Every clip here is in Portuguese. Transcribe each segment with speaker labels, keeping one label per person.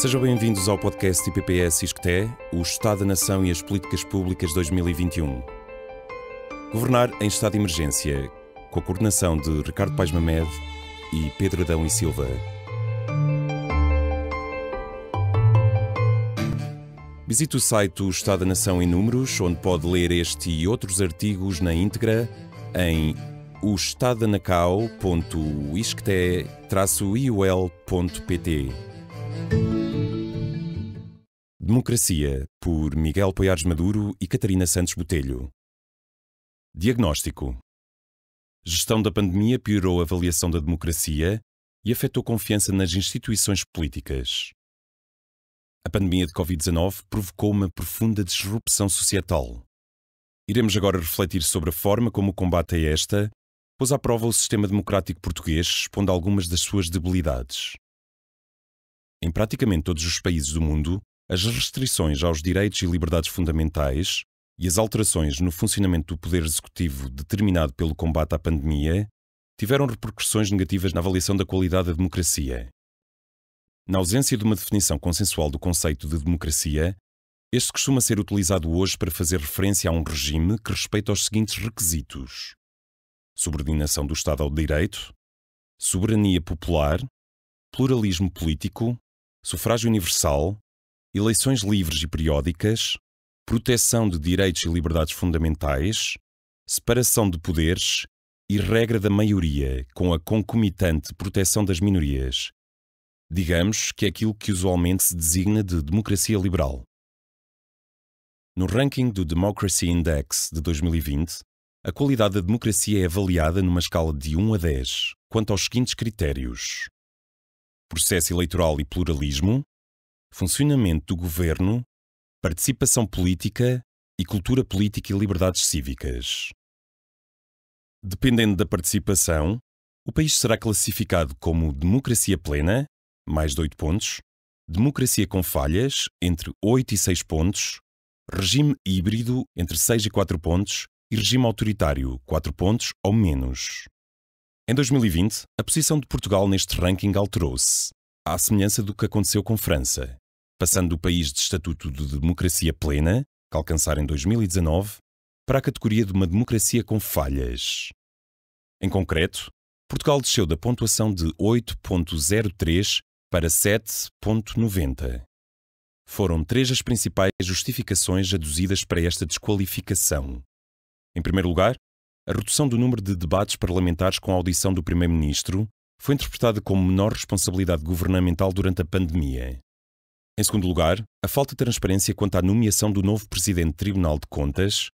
Speaker 1: Sejam bem-vindos ao podcast IPPS ISCTE, o Estado da Nação e as Políticas Públicas 2021. Governar em estado de emergência, com a coordenação de Ricardo Paes Mamed e Pedro Adão e Silva. Visite o site o Estado da Nação em Números, onde pode ler este e outros artigos na íntegra em ostadanacaoiscte iolpt Democracia, por Miguel Poiares Maduro e Catarina Santos Botelho. Diagnóstico: Gestão da pandemia piorou a avaliação da democracia e afetou confiança nas instituições políticas. A pandemia de Covid-19 provocou uma profunda disrupção societal. Iremos agora refletir sobre a forma como o combate a é esta pôs à prova o sistema democrático português, expondo algumas das suas debilidades. Em praticamente todos os países do mundo, as restrições aos direitos e liberdades fundamentais e as alterações no funcionamento do poder executivo determinado pelo combate à pandemia tiveram repercussões negativas na avaliação da qualidade da democracia. Na ausência de uma definição consensual do conceito de democracia, este costuma ser utilizado hoje para fazer referência a um regime que respeita os seguintes requisitos: subordinação do Estado ao direito, soberania popular, pluralismo político, sufrágio universal, eleições livres e periódicas, proteção de direitos e liberdades fundamentais, separação de poderes e regra da maioria, com a concomitante proteção das minorias. Digamos que é aquilo que usualmente se designa de democracia liberal. No ranking do Democracy Index de 2020, a qualidade da democracia é avaliada numa escala de 1 a 10, quanto aos seguintes critérios: processo eleitoral e pluralismo, funcionamento do governo, participação política e cultura política e liberdades cívicas. Dependendo da participação, o país será classificado como democracia plena, mais de 8 pontos, democracia com falhas, entre 8 e 6 pontos, regime híbrido, entre 6 e 4 pontos, e regime autoritário, 4 pontos ou menos. Em 2020, a posição de Portugal neste ranking alterou-se, à semelhança do que aconteceu com França, passando do país de estatuto de democracia plena, que alcançar em 2019, para a categoria de uma democracia com falhas. Em concreto, Portugal desceu da pontuação de 8.03 para 7.90. Foram três as principais justificações aduzidas para esta desqualificação. Em primeiro lugar, a redução do número de debates parlamentares com a audição do Primeiro-Ministro foi interpretada como menor responsabilidade governamental durante a pandemia. Em segundo lugar, a falta de transparência quanto à nomeação do novo presidente do Tribunal de Contas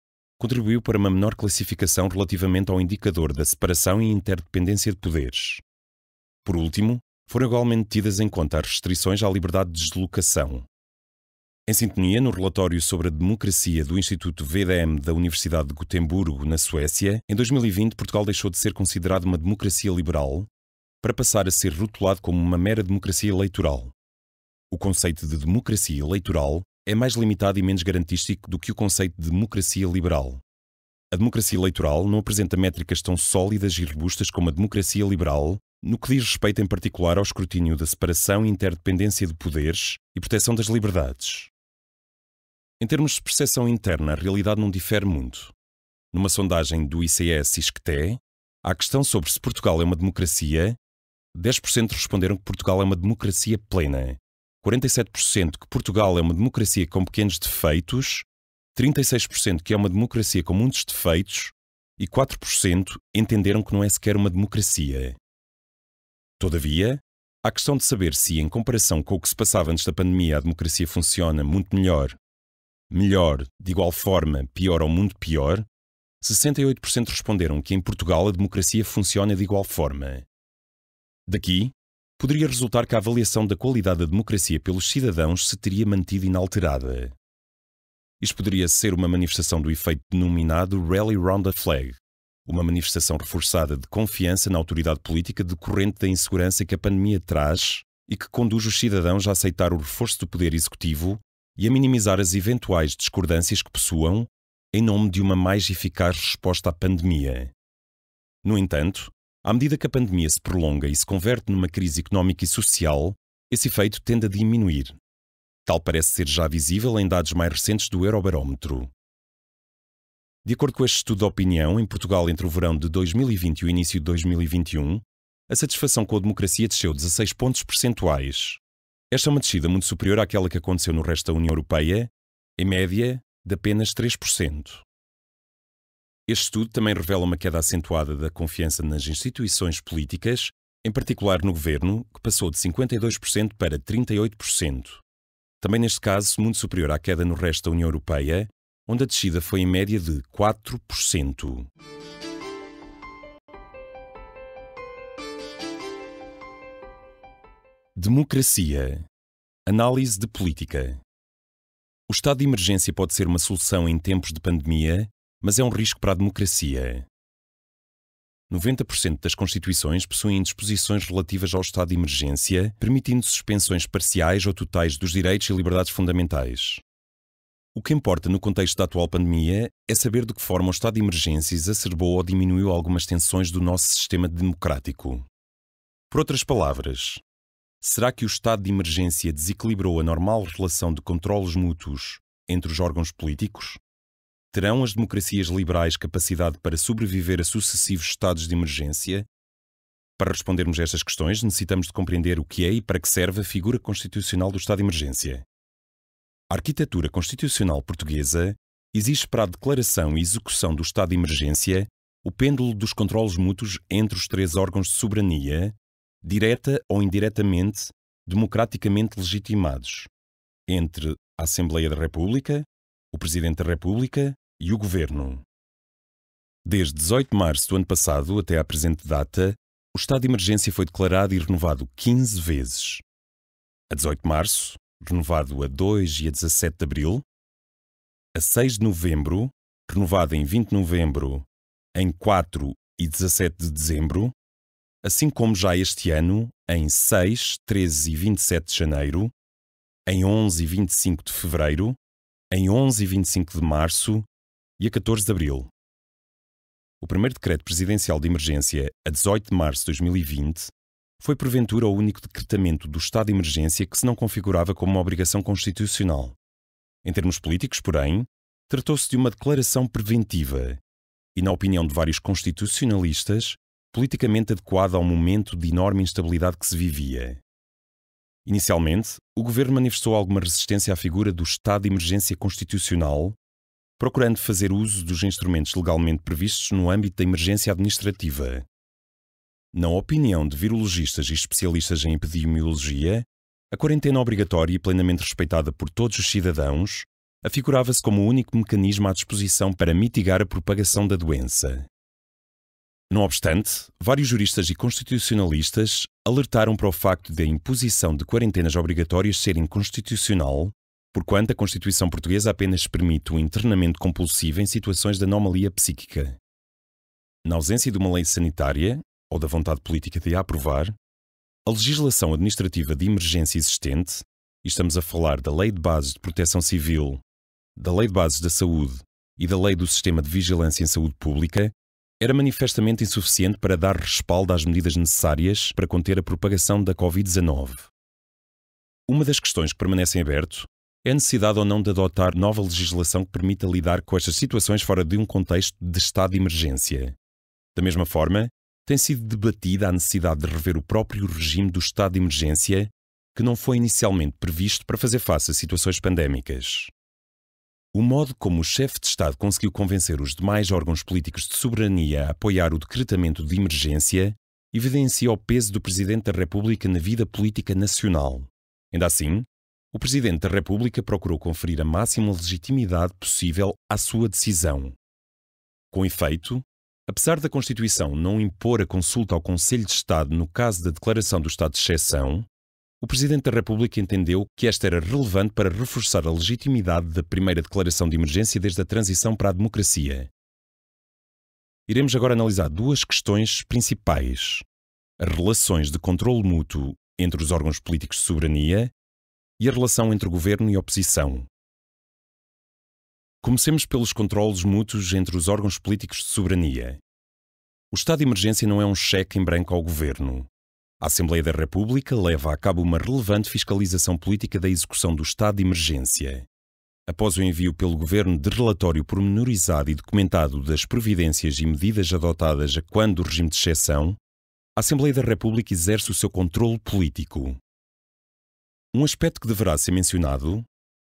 Speaker 1: contribuiu para uma menor classificação relativamente ao indicador da separação e interdependência de poderes. Por último, foram igualmente tidas em conta as restrições à liberdade de deslocação. Em sintonia, no relatório sobre a democracia do Instituto VDM da Universidade de Gotemburgo, na Suécia, em 2020 Portugal deixou de ser considerado uma democracia liberal para passar a ser rotulado como uma mera democracia eleitoral. O conceito de democracia eleitoral é mais limitado e menos garantístico do que o conceito de democracia liberal. A democracia eleitoral não apresenta métricas tão sólidas e robustas como a democracia liberal, no que diz respeito em particular ao escrutínio da separação e interdependência de poderes e proteção das liberdades. Em termos de percepção interna, a realidade não difere muito. Numa sondagem do ICS ISCTE, à questão sobre se Portugal é uma democracia, 10% responderam que Portugal é uma democracia plena, 47% que Portugal é uma democracia com pequenos defeitos, 36% que é uma democracia com muitos defeitos e 4% entenderam que não é sequer uma democracia. Todavia, há questão de saber se, em comparação com o que se passava antes da pandemia, a democracia funciona muito melhor, melhor, de igual forma, pior ou muito pior. 68% responderam que em Portugal a democracia funciona de igual forma. Daqui, poderia resultar que a avaliação da qualidade da democracia pelos cidadãos se teria mantido inalterada. Isto poderia ser uma manifestação do efeito denominado Rally Round the Flag, uma manifestação reforçada de confiança na autoridade política decorrente da insegurança que a pandemia traz e que conduz os cidadãos a aceitar o reforço do poder executivo e a minimizar as eventuais discordâncias que possuam em nome de uma mais eficaz resposta à pandemia. No entanto, à medida que a pandemia se prolonga e se converte numa crise económica e social, esse efeito tende a diminuir. Tal parece ser já visível em dados mais recentes do Eurobarómetro. De acordo com este estudo de opinião, em Portugal, entre o verão de 2020 e o início de 2021, a satisfação com a democracia desceu 16 pontos percentuais. Esta é uma descida muito superior àquela que aconteceu no resto da União Europeia, em média, de apenas 3%. Este estudo também revela uma queda acentuada da confiança nas instituições políticas, em particular no governo, que passou de 52% para 38%. Também neste caso, muito superior à queda no resto da União Europeia, onde a descida foi em média de 4%. Democracia. Análise de política. O estado de emergência pode ser uma solução em tempos de pandemia, mas é um risco para a democracia. 90% das constituições possuem disposições relativas ao estado de emergência, permitindo suspensões parciais ou totais dos direitos e liberdades fundamentais. O que importa no contexto da atual pandemia é saber de que forma o estado de emergência exacerbou ou diminuiu algumas tensões do nosso sistema democrático. Por outras palavras, será que o estado de emergência desequilibrou a normal relação de controlos mútuos entre os órgãos políticos? Terão as democracias liberais capacidade para sobreviver a sucessivos estados de emergência? Para respondermos a estas questões, necessitamos de compreender o que é e para que serve a figura constitucional do estado de emergência. A arquitetura constitucional portuguesa exige para a declaração e execução do estado de emergência o pêndulo dos controlos mútuos entre os três órgãos de soberania, direta ou indiretamente, democraticamente legitimados, entre a Assembleia da República, o Presidente da República, e o Governo. Desde 18 de março do ano passado até à presente data, o estado de emergência foi declarado e renovado 15 vezes. A 18 de março, renovado a 2 e a 17 de abril, a 6 de novembro, renovado em 20 de novembro, em 4 e 17 de dezembro, assim como já este ano, em 6, 13 e 27 de janeiro, em 11 e 25 de fevereiro, em 11 e 25 de março e a 14 de abril. O primeiro decreto presidencial de emergência, a 18 de março de 2020, foi porventura o único decretamento do estado de emergência que se não configurava como uma obrigação constitucional. Em termos políticos, porém, tratou-se de uma declaração preventiva e, na opinião de vários constitucionalistas, politicamente adequada ao momento de enorme instabilidade que se vivia. Inicialmente, o governo manifestou alguma resistência à figura do estado de emergência constitucional procurando fazer uso dos instrumentos legalmente previstos no âmbito da emergência administrativa. Na opinião de virologistas e especialistas em epidemiologia, a quarentena obrigatória e plenamente respeitada por todos os cidadãos afigurava-se como o único mecanismo à disposição para mitigar a propagação da doença. Não obstante, vários juristas e constitucionalistas alertaram para o facto de a imposição de quarentenas obrigatórias ser inconstitucional porquanto a Constituição Portuguesa apenas permite o internamento compulsivo em situações de anomalia psíquica. Na ausência de uma lei sanitária, ou da vontade política de a aprovar, a legislação administrativa de emergência existente, e estamos a falar da Lei de Bases de Proteção Civil, da Lei de Bases da Saúde e da Lei do Sistema de Vigilância em Saúde Pública, era manifestamente insuficiente para dar respaldo às medidas necessárias para conter a propagação da Covid-19. Uma das questões que permanecem aberto é a necessidade ou não de adotar nova legislação que permita lidar com estas situações fora de um contexto de estado de emergência. Da mesma forma, tem sido debatida a necessidade de rever o próprio regime do estado de emergência, que não foi inicialmente previsto para fazer face a situações pandémicas. O modo como o chefe de Estado conseguiu convencer os demais órgãos políticos de soberania a apoiar o decretamento de emergência evidencia o peso do Presidente da República na vida política nacional. Ainda assim, o Presidente da República procurou conferir a máxima legitimidade possível à sua decisão. Com efeito, apesar da Constituição não impor a consulta ao Conselho de Estado no caso da declaração do estado de exceção, o Presidente da República entendeu que esta era relevante para reforçar a legitimidade da primeira declaração de emergência desde a transição para a democracia. Iremos agora analisar duas questões principais: as relações de controle mútuo entre os órgãos políticos de soberania e a relação entre governo e oposição. Comecemos pelos controlos mútuos entre os órgãos políticos de soberania. O estado de emergência não é um cheque em branco ao governo. A Assembleia da República leva a cabo uma relevante fiscalização política da execução do estado de emergência. Após o envio pelo Governo de relatório pormenorizado e documentado das providências e medidas adotadas a quando do regime de exceção, a Assembleia da República exerce o seu controle político. Um aspecto que deverá ser mencionado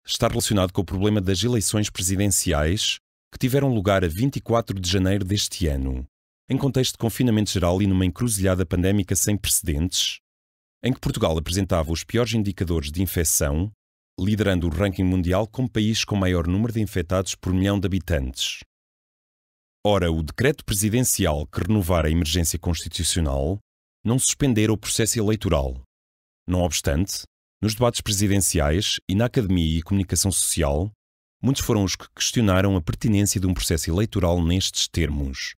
Speaker 1: está relacionado com o problema das eleições presidenciais que tiveram lugar a 24 de janeiro deste ano, em contexto de confinamento geral e numa encruzilhada pandémica sem precedentes, em que Portugal apresentava os piores indicadores de infecção, liderando o ranking mundial como país com maior número de infectados por milhão de habitantes. Ora, o decreto presidencial que renovara a emergência constitucional não suspendera o processo eleitoral. Não obstante, nos debates presidenciais e na academia e comunicação social, muitos foram os que questionaram a pertinência de um processo eleitoral nestes termos.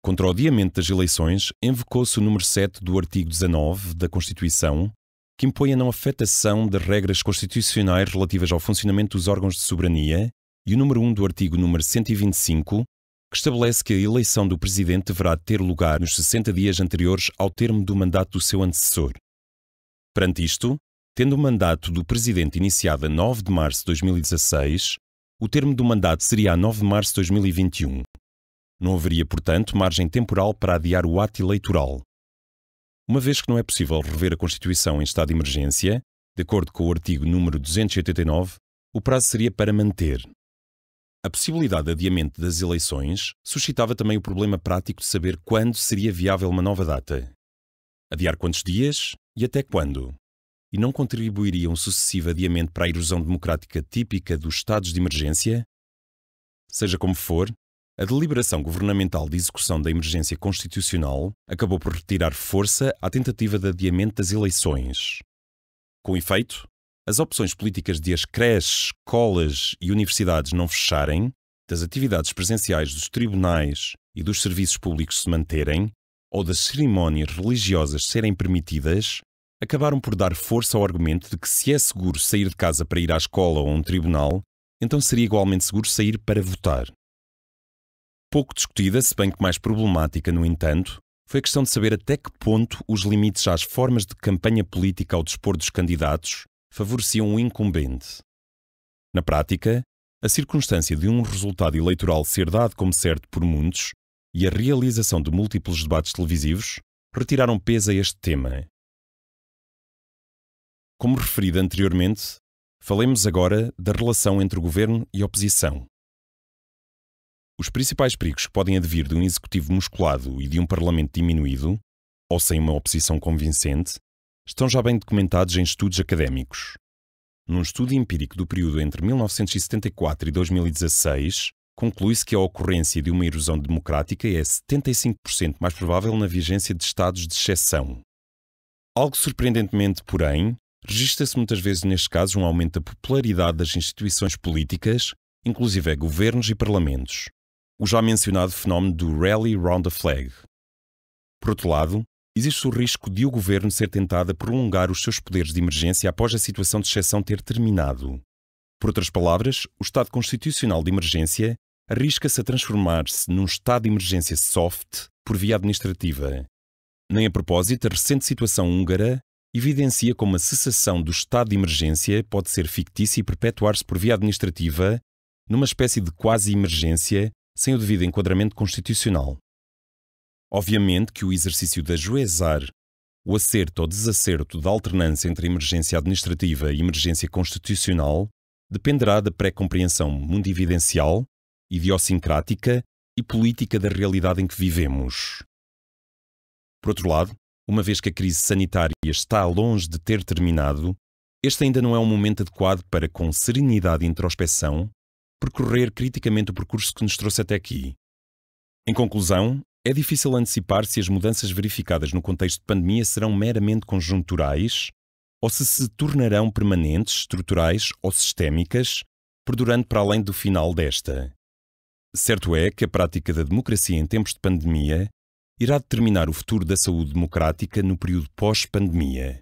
Speaker 1: Contra o adiamento das eleições, invocou-se o número 7 do artigo 19 da Constituição, que impõe a não afetação das regras constitucionais relativas ao funcionamento dos órgãos de soberania, e o número 1 do artigo número 125, que estabelece que a eleição do presidente deverá ter lugar nos 60 dias anteriores ao termo do mandato do seu antecessor. Perante isto, Tendo o mandato do presidente iniciado a 9 de março de 2016, o termo do mandato seria a 9 de março de 2021. Não haveria, portanto, margem temporal para adiar o ato eleitoral. Uma vez que não é possível rever a Constituição em estado de emergência, de acordo com o artigo número 289, o prazo seria para manter. A possibilidade de adiamento das eleições suscitava também o problema prático de saber quando seria viável uma nova data. Adiar quantos dias e até quando? e não contribuiria um sucessivo adiamento para a erosão democrática típica dos estados de emergência? Seja como for, a deliberação governamental de execução da emergência constitucional acabou por retirar força à tentativa de adiamento das eleições. Com efeito, as opções políticas de as creches, escolas e universidades não fecharem, das atividades presenciais dos tribunais e dos serviços públicos se manterem, ou das cerimónias religiosas serem permitidas, acabaram por dar força ao argumento de que se é seguro sair de casa para ir à escola ou a um tribunal, então seria igualmente seguro sair para votar. Pouco discutida, se bem que mais problemática, no entanto, foi a questão de saber até que ponto os limites às formas de campanha política ao dispor dos candidatos favoreciam o incumbente. Na prática, a circunstância de um resultado eleitoral ser dado como certo por muitos e a realização de múltiplos debates televisivos retiraram peso a este tema, como referido anteriormente, falemos agora da relação entre o governo e oposição. Os principais perigos que podem advir de um executivo musculado e de um parlamento diminuído, ou sem uma oposição convincente, estão já bem documentados em estudos académicos. Num estudo empírico do período entre 1974 e 2016, conclui-se que a ocorrência de uma erosão democrática é 75% mais provável na vigência de estados de exceção. Algo surpreendentemente, porém, Regista-se muitas vezes nestes casos um aumento da popularidade das instituições políticas, inclusive governos e parlamentos. O já mencionado fenómeno do rally round the flag. Por outro lado, existe o risco de o governo ser tentado a prolongar os seus poderes de emergência após a situação de exceção ter terminado. Por outras palavras, o estado constitucional de emergência arrisca-se a transformar-se num estado de emergência soft por via administrativa. Nem a propósito, a recente situação húngara evidencia como a cessação do estado de emergência pode ser fictícia e perpetuar-se por via administrativa numa espécie de quase emergência sem o devido enquadramento constitucional. Obviamente que o exercício de ajuizar o acerto ou desacerto da alternância entre emergência administrativa e emergência constitucional dependerá da pré-compreensão mundividencial, idiosincrática e política da realidade em que vivemos. Por outro lado, uma vez que a crise sanitária está longe de ter terminado, este ainda não é um momento adequado para, com serenidade e introspecção, percorrer criticamente o percurso que nos trouxe até aqui. Em conclusão, é difícil antecipar se as mudanças verificadas no contexto de pandemia serão meramente conjunturais ou se se tornarão permanentes, estruturais ou sistémicas, perdurando para além do final desta. Certo é que a prática da democracia em tempos de pandemia irá determinar o futuro da saúde democrática no período pós-pandemia.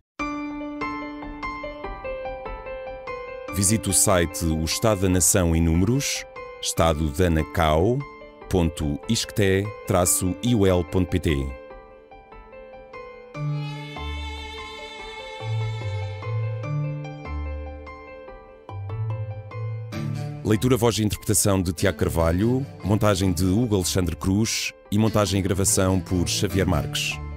Speaker 1: Visite o site O Estado da Nação em Números, estadodanacao.iscte-iol.pt. Leitura, voz e interpretação de Tiago Carvalho, montagem de Hugo Alexandre Cruz e montagem e gravação por Xavier Marques.